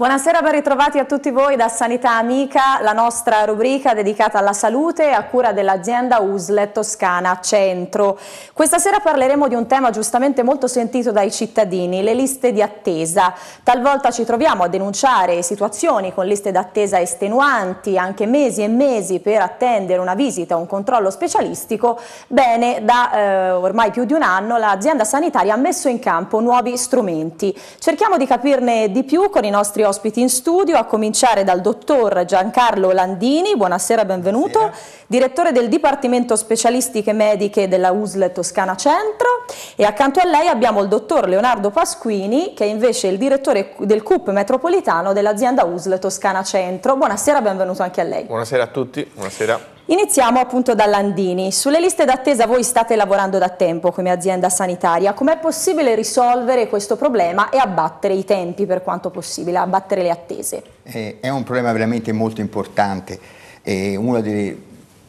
Buonasera, ben ritrovati a tutti voi da Sanità Amica, la nostra rubrica dedicata alla salute a cura dell'azienda USLE Toscana Centro. Questa sera parleremo di un tema giustamente molto sentito dai cittadini, le liste di attesa. Talvolta ci troviamo a denunciare situazioni con liste d'attesa estenuanti, anche mesi e mesi per attendere una visita o un controllo specialistico. Bene, da eh, ormai più di un anno l'azienda sanitaria ha messo in campo nuovi strumenti. Cerchiamo di capirne di più con i nostri ospiti ospiti in studio, a cominciare dal dottor Giancarlo Landini, buonasera, benvenuto, buonasera. direttore del Dipartimento Specialistiche Mediche della USL Toscana Centro e accanto a lei abbiamo il dottor Leonardo Pasquini che è invece il direttore del CUP metropolitano dell'azienda USL Toscana Centro. Buonasera, benvenuto anche a lei. Buonasera a tutti, buonasera. Iniziamo appunto da Landini. Sulle liste d'attesa voi state lavorando da tempo come azienda sanitaria. Com'è possibile risolvere questo problema e abbattere i tempi per quanto possibile, abbattere le attese? Eh, è un problema veramente molto importante, è una delle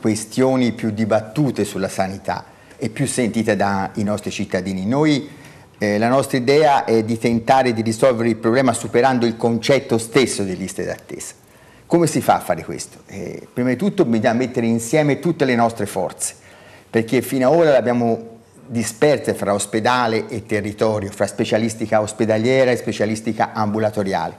questioni più dibattute sulla sanità e più sentite dai nostri cittadini. Noi, eh, la nostra idea è di tentare di risolvere il problema superando il concetto stesso di liste d'attesa come si fa a fare questo? Eh, prima di tutto bisogna mettere insieme tutte le nostre forze, perché fino ad ora le abbiamo disperse fra ospedale e territorio, fra specialistica ospedaliera e specialistica ambulatoriale.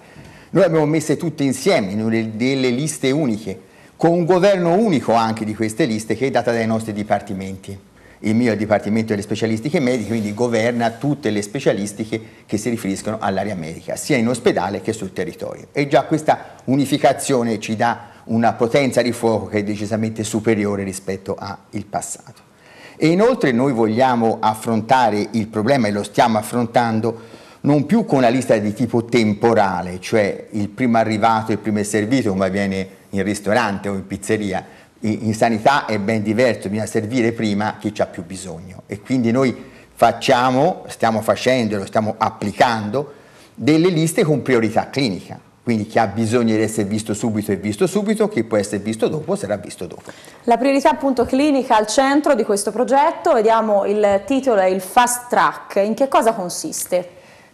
Noi abbiamo messe tutte insieme in delle liste uniche, con un governo unico anche di queste liste che è data dai nostri dipartimenti il mio Dipartimento delle Specialistiche Mediche, quindi governa tutte le specialistiche che si riferiscono all'area medica, sia in ospedale che sul territorio. E già questa unificazione ci dà una potenza di fuoco che è decisamente superiore rispetto al passato. E inoltre noi vogliamo affrontare il problema, e lo stiamo affrontando, non più con una lista di tipo temporale, cioè il primo arrivato, il primo servito, come avviene in ristorante o in pizzeria, in sanità è ben diverso, bisogna servire prima chi ha più bisogno e quindi noi facciamo, stiamo facendo, e lo stiamo applicando, delle liste con priorità clinica. Quindi chi ha bisogno di essere visto subito è visto subito, chi può essere visto dopo sarà visto dopo. La priorità appunto clinica al centro di questo progetto, vediamo il titolo è il fast track, in che cosa consiste?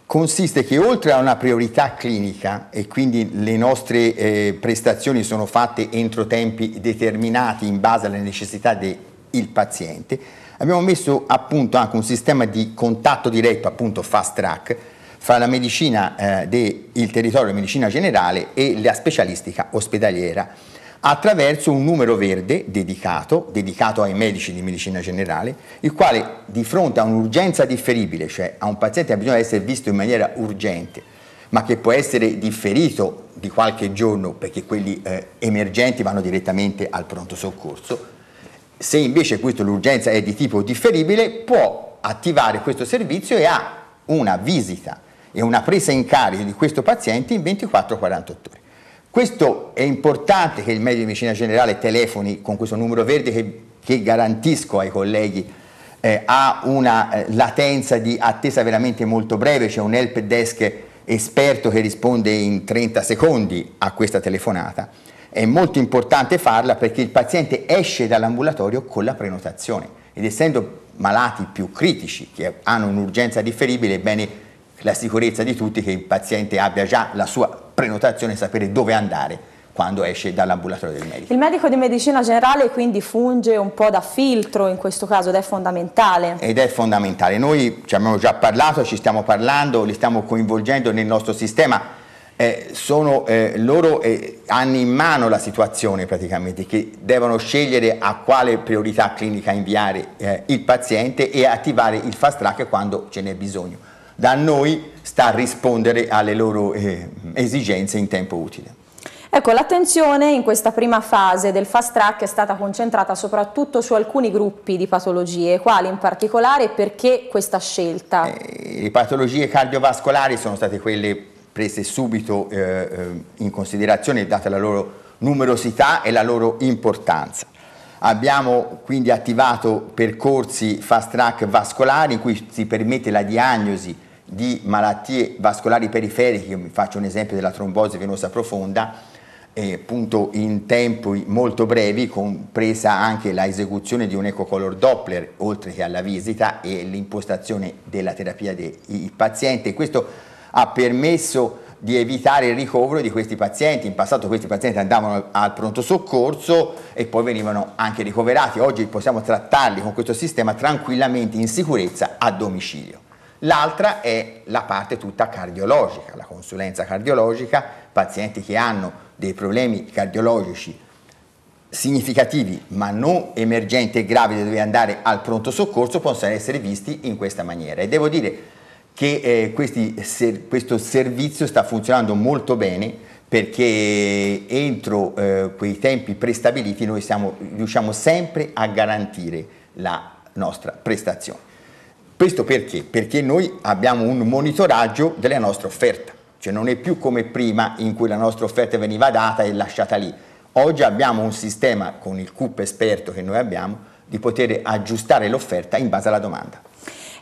consiste che oltre a una priorità clinica e quindi le nostre eh, prestazioni sono fatte entro tempi determinati in base alle necessità del paziente, abbiamo messo a punto anche un sistema di contatto diretto, appunto fast track, fra la medicina eh, del territorio, medicina generale e la specialistica ospedaliera attraverso un numero verde dedicato, dedicato ai medici di medicina generale, il quale di fronte a un'urgenza differibile, cioè a un paziente che ha bisogno di essere visto in maniera urgente, ma che può essere differito di qualche giorno perché quelli eh, emergenti vanno direttamente al pronto soccorso, se invece questo, l'urgenza è di tipo differibile, può attivare questo servizio e ha una visita e una presa in carico di questo paziente in 24-48 ore. Questo è importante che il medico di medicina generale telefoni con questo numero verde che, che garantisco ai colleghi eh, ha una eh, latenza di attesa veramente molto breve, c'è un help desk esperto che risponde in 30 secondi a questa telefonata. È molto importante farla perché il paziente esce dall'ambulatorio con la prenotazione ed essendo malati più critici che hanno un'urgenza differibile, è bene la sicurezza di tutti che il paziente abbia già la sua prenotazione sapere dove andare quando esce dall'ambulatorio del medico. Il medico di medicina generale quindi funge un po' da filtro in questo caso ed è fondamentale. Ed è fondamentale, noi ci abbiamo già parlato, ci stiamo parlando, li stiamo coinvolgendo nel nostro sistema, eh, sono, eh, loro eh, hanno in mano la situazione praticamente, che devono scegliere a quale priorità clinica inviare eh, il paziente e attivare il fast track quando ce n'è bisogno. Da noi sta a rispondere alle loro eh, esigenze in tempo utile. Ecco, l'attenzione in questa prima fase del fast track è stata concentrata soprattutto su alcuni gruppi di patologie, quali in particolare e perché questa scelta? Eh, le patologie cardiovascolari sono state quelle prese subito eh, eh in considerazione data la loro numerosità e la loro importanza. Abbiamo quindi attivato percorsi fast track vascolari in cui si permette la diagnosi di malattie vascolari periferiche, vi faccio un esempio della trombosi venosa profonda, eh, appunto in tempi molto brevi, compresa anche l'esecuzione di un ecocolor Doppler, oltre che alla visita e l'impostazione della terapia del paziente. Questo ha permesso di evitare il ricovero di questi pazienti. In passato questi pazienti andavano al pronto soccorso e poi venivano anche ricoverati. Oggi possiamo trattarli con questo sistema tranquillamente in sicurezza a domicilio. L'altra è la parte tutta cardiologica, la consulenza cardiologica, pazienti che hanno dei problemi cardiologici significativi ma non emergenti e gravi da dover andare al pronto soccorso possono essere visti in questa maniera e devo dire che eh, questi, ser, questo servizio sta funzionando molto bene perché entro eh, quei tempi prestabiliti noi siamo, riusciamo sempre a garantire la nostra prestazione. Questo perché? Perché noi abbiamo un monitoraggio della nostra offerta, cioè non è più come prima in cui la nostra offerta veniva data e lasciata lì. Oggi abbiamo un sistema con il CUP esperto che noi abbiamo di poter aggiustare l'offerta in base alla domanda.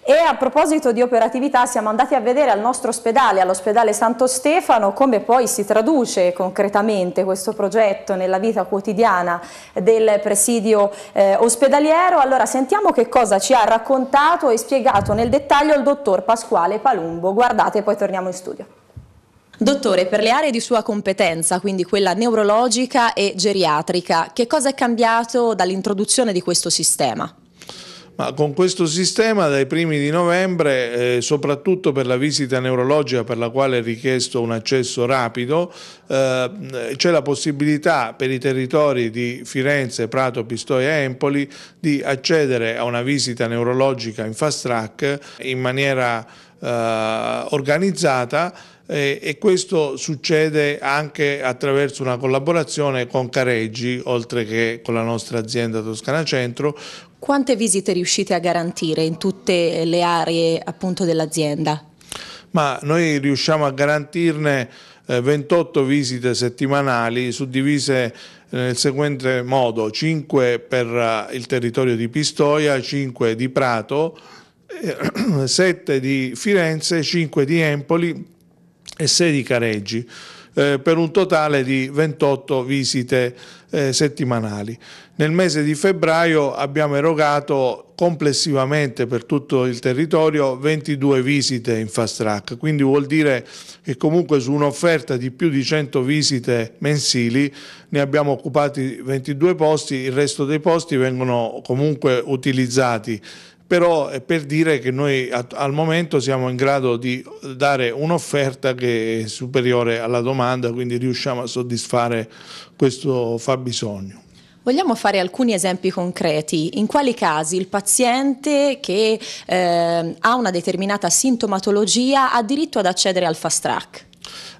E a proposito di operatività siamo andati a vedere al nostro ospedale, all'ospedale Santo Stefano, come poi si traduce concretamente questo progetto nella vita quotidiana del presidio eh, ospedaliero. Allora sentiamo che cosa ci ha raccontato e spiegato nel dettaglio il dottor Pasquale Palumbo. Guardate e poi torniamo in studio. Dottore, per le aree di sua competenza, quindi quella neurologica e geriatrica, che cosa è cambiato dall'introduzione di questo sistema? Ma con questo sistema dai primi di novembre, eh, soprattutto per la visita neurologica per la quale è richiesto un accesso rapido, eh, c'è la possibilità per i territori di Firenze, Prato, Pistoia e Empoli di accedere a una visita neurologica in fast track in maniera eh, organizzata eh, e questo succede anche attraverso una collaborazione con Careggi, oltre che con la nostra azienda Toscana Centro. Quante visite riuscite a garantire in tutte le aree dell'azienda? Ma noi riusciamo a garantirne 28 eh, visite settimanali suddivise eh, nel seguente modo, 5 per eh, il territorio di Pistoia, 5 di Prato, 7 di Firenze, 5 di Empoli e 6 di Careggi, eh, per un totale di 28 visite eh, settimanali. Nel mese di febbraio abbiamo erogato complessivamente per tutto il territorio 22 visite in fast track, quindi vuol dire che comunque su un'offerta di più di 100 visite mensili ne abbiamo occupati 22 posti, il resto dei posti vengono comunque utilizzati però è eh, per dire che noi al momento siamo in grado di dare un'offerta che è superiore alla domanda, quindi riusciamo a soddisfare questo fabbisogno. Vogliamo fare alcuni esempi concreti. In quali casi il paziente che eh, ha una determinata sintomatologia ha diritto ad accedere al fast track?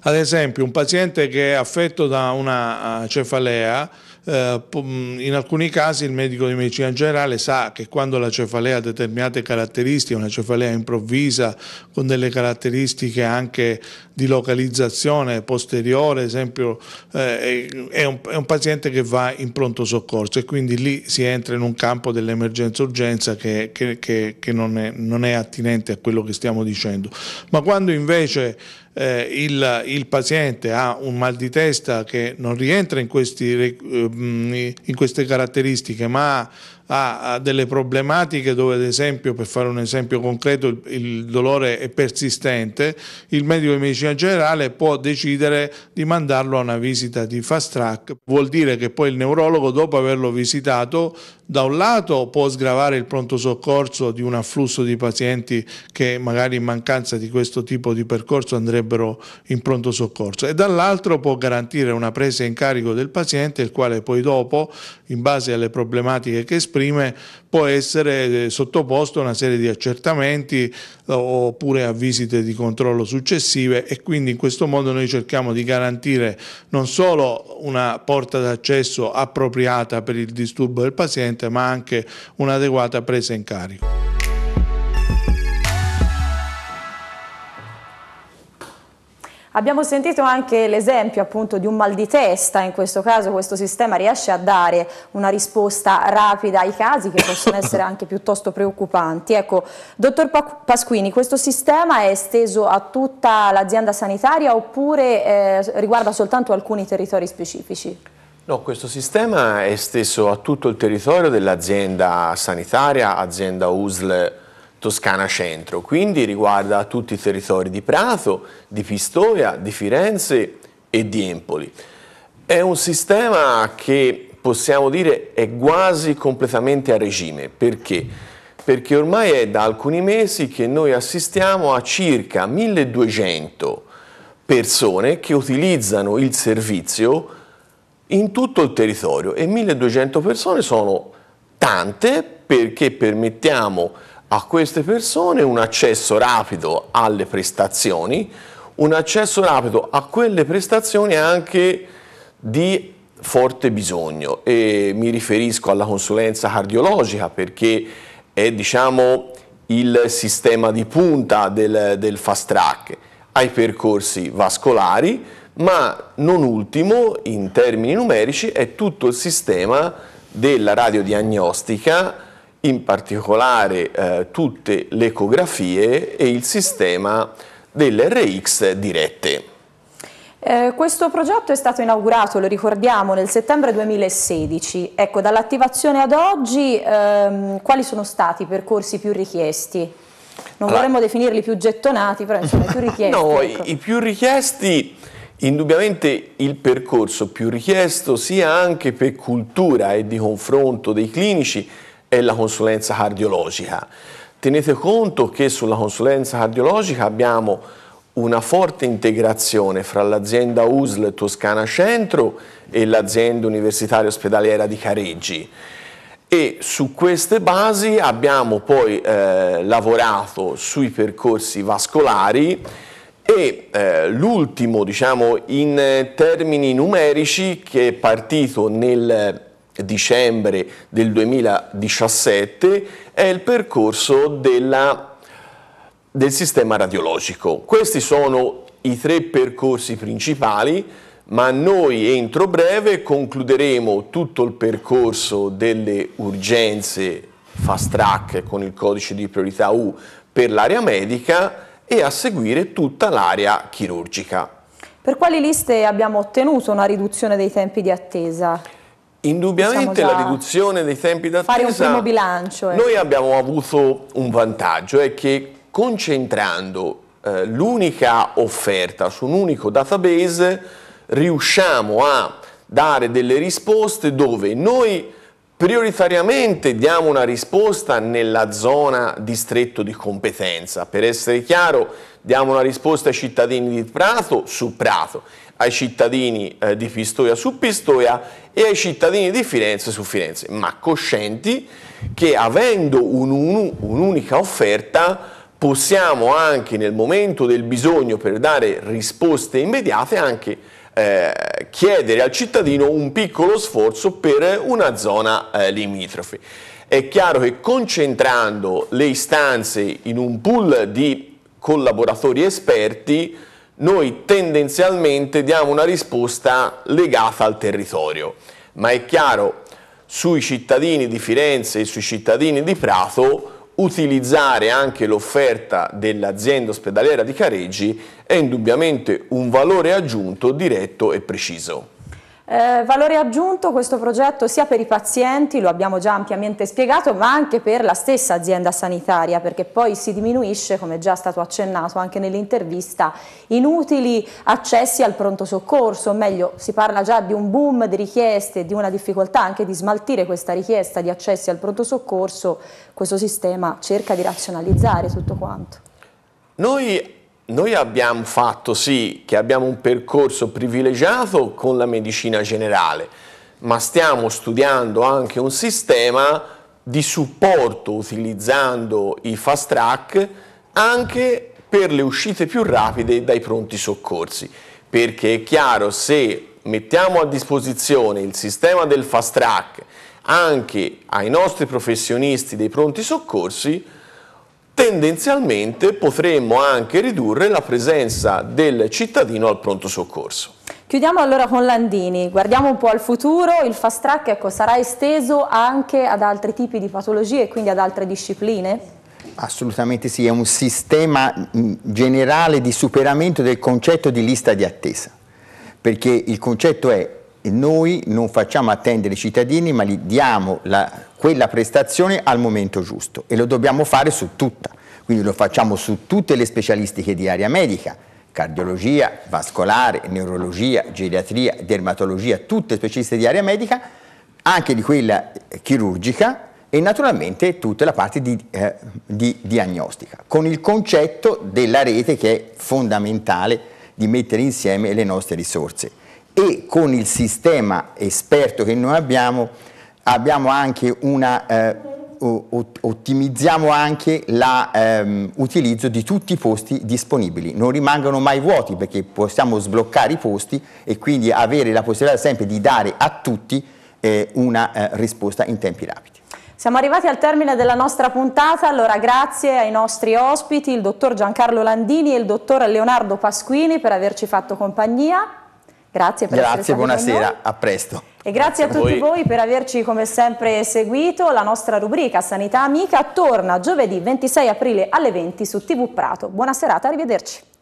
Ad esempio, un paziente che è affetto da una ah, cefalea eh, mm, in alcuni casi il medico di medicina generale sa che quando la cefalea ha determinate caratteristiche, una cefalea improvvisa con delle caratteristiche anche di localizzazione posteriore, ad esempio, eh, è un, è un paziente che va in pronto soccorso e quindi lì si entra in un campo dell'emergenza-urgenza che, che, che, che non, è, non è attinente a quello che stiamo dicendo. Ma quando invece eh, il, il, paziente ha un mal di testa che non rientra in, questi, ehm, in queste caratteristiche ma ha delle problematiche dove ad esempio, per fare un esempio concreto, il, il dolore è persistente, il medico di medicina generale può decidere di mandarlo a una visita di fast track. Vuol dire che poi il neurologo dopo averlo visitato da un lato può sgravare il pronto soccorso di un afflusso di pazienti che magari in mancanza di questo tipo di percorso andrebbero in pronto soccorso e dall'altro può garantire una presa in carico del paziente il quale poi dopo in base alle problematiche che esprime esprime può essere eh, sottoposto a una serie di accertamenti eh, oppure a visite di controllo successive e quindi in questo modo noi cerchiamo di garantire non solo una porta d'accesso appropriata per il disturbo del paziente ma anche un'adeguata presa in carico. Abbiamo sentito anche l'esempio appunto di un mal di testa, in questo caso questo sistema riesce a dare una risposta rapida ai casi che possono essere anche piuttosto preoccupanti. Ecco, dottor Pasquini, questo sistema è esteso a tutta l'azienda sanitaria oppure eh, riguarda soltanto alcuni territori specifici? No, questo sistema è esteso a tutto il territorio dell'azienda sanitaria, azienda USL Toscana Centro, quindi riguarda tutti i territori di Prato, di Pistoia, di Firenze e di Empoli. È un sistema che possiamo dire è quasi completamente a regime, perché? Perché ormai è da alcuni mesi che noi assistiamo a circa 1200 persone che utilizzano il servizio in tutto il territorio e 1200 persone sono tante perché permettiamo a queste persone un accesso rapido alle prestazioni, un accesso rapido a quelle prestazioni anche di forte bisogno e mi riferisco alla consulenza cardiologica perché è diciamo il sistema di punta del, del fast track ai percorsi vascolari ma non ultimo in termini numerici è tutto il sistema della radiodiagnostica in particolare eh, tutte le ecografie e il sistema delle RX dirette. Eh, questo progetto è stato inaugurato, lo ricordiamo, nel settembre 2016. Ecco, dall'attivazione ad oggi, ehm, quali sono stati i percorsi più richiesti? Non allora, vorremmo definirli più gettonati, però insomma i più richiesti. No, ecco. i più richiesti, indubbiamente il percorso più richiesto sia anche per cultura e di confronto dei clinici, è la consulenza cardiologica. Tenete conto che sulla consulenza cardiologica abbiamo una forte integrazione fra l'azienda USL Toscana Centro e l'azienda universitaria ospedaliera di Careggi e su queste basi abbiamo poi eh, lavorato sui percorsi vascolari e eh, l'ultimo diciamo in termini numerici che è partito nel dicembre del 2017 è il percorso della, del sistema radiologico. Questi sono i tre percorsi principali ma noi entro breve concluderemo tutto il percorso delle urgenze fast track con il codice di priorità U per l'area medica e a seguire tutta l'area chirurgica. Per quali liste abbiamo ottenuto una riduzione dei tempi di attesa? Indubbiamente diciamo la riduzione dei tempi d'attesa... Fare un primo bilancio. Eh. Noi abbiamo avuto un vantaggio, è che concentrando eh, l'unica offerta su un unico database riusciamo a dare delle risposte dove noi prioritariamente diamo una risposta nella zona distretto di competenza. Per essere chiaro, Diamo una risposta ai cittadini di Prato su Prato, ai cittadini eh, di Pistoia su Pistoia e ai cittadini di Firenze su Firenze, ma coscienti che avendo un'unica un, un offerta possiamo anche nel momento del bisogno per dare risposte immediate anche eh, chiedere al cittadino un piccolo sforzo per una zona eh, limitrofe. È chiaro che concentrando le istanze in un pool di collaboratori esperti, noi tendenzialmente diamo una risposta legata al territorio, ma è chiaro sui cittadini di Firenze e sui cittadini di Prato utilizzare anche l'offerta dell'azienda ospedaliera di Careggi è indubbiamente un valore aggiunto diretto e preciso. Eh, valore aggiunto questo progetto sia per i pazienti, lo abbiamo già ampiamente spiegato, ma anche per la stessa azienda sanitaria, perché poi si diminuisce, come già stato accennato anche nell'intervista, inutili accessi al pronto soccorso, o meglio si parla già di un boom di richieste, di una difficoltà anche di smaltire questa richiesta di accessi al pronto soccorso, questo sistema cerca di razionalizzare tutto quanto. Noi noi abbiamo fatto sì che abbiamo un percorso privilegiato con la medicina generale, ma stiamo studiando anche un sistema di supporto utilizzando i fast track anche per le uscite più rapide dai pronti soccorsi, perché è chiaro se mettiamo a disposizione il sistema del fast track anche ai nostri professionisti dei pronti soccorsi, tendenzialmente potremmo anche ridurre la presenza del cittadino al pronto soccorso. Chiudiamo allora con Landini, guardiamo un po' al futuro, il fast track ecco, sarà esteso anche ad altri tipi di patologie e quindi ad altre discipline? Assolutamente sì, è un sistema mm, generale di superamento del concetto di lista di attesa, perché il concetto è noi non facciamo attendere i cittadini ma gli diamo la, quella prestazione al momento giusto e lo dobbiamo fare su tutta, quindi lo facciamo su tutte le specialistiche di area medica, cardiologia, vascolare, neurologia, geriatria, dermatologia, tutte specialiste di area medica, anche di quella eh, chirurgica e naturalmente tutta la parte di, eh, di diagnostica, con il concetto della rete che è fondamentale di mettere insieme le nostre risorse e con il sistema esperto che noi abbiamo, abbiamo anche una, eh, ottimizziamo anche l'utilizzo ehm, di tutti i posti disponibili, non rimangono mai vuoti perché possiamo sbloccare i posti e quindi avere la possibilità sempre di dare a tutti eh, una eh, risposta in tempi rapidi. Siamo arrivati al termine della nostra puntata, allora grazie ai nostri ospiti, il dottor Giancarlo Landini e il dottor Leonardo Pasquini per averci fatto compagnia. Grazie per grazie, buonasera, a presto. E grazie, grazie a tutti voi. voi per averci come sempre seguito. La nostra rubrica Sanità Amica torna giovedì 26 aprile alle 20 su TV Prato. Buona serata, arrivederci.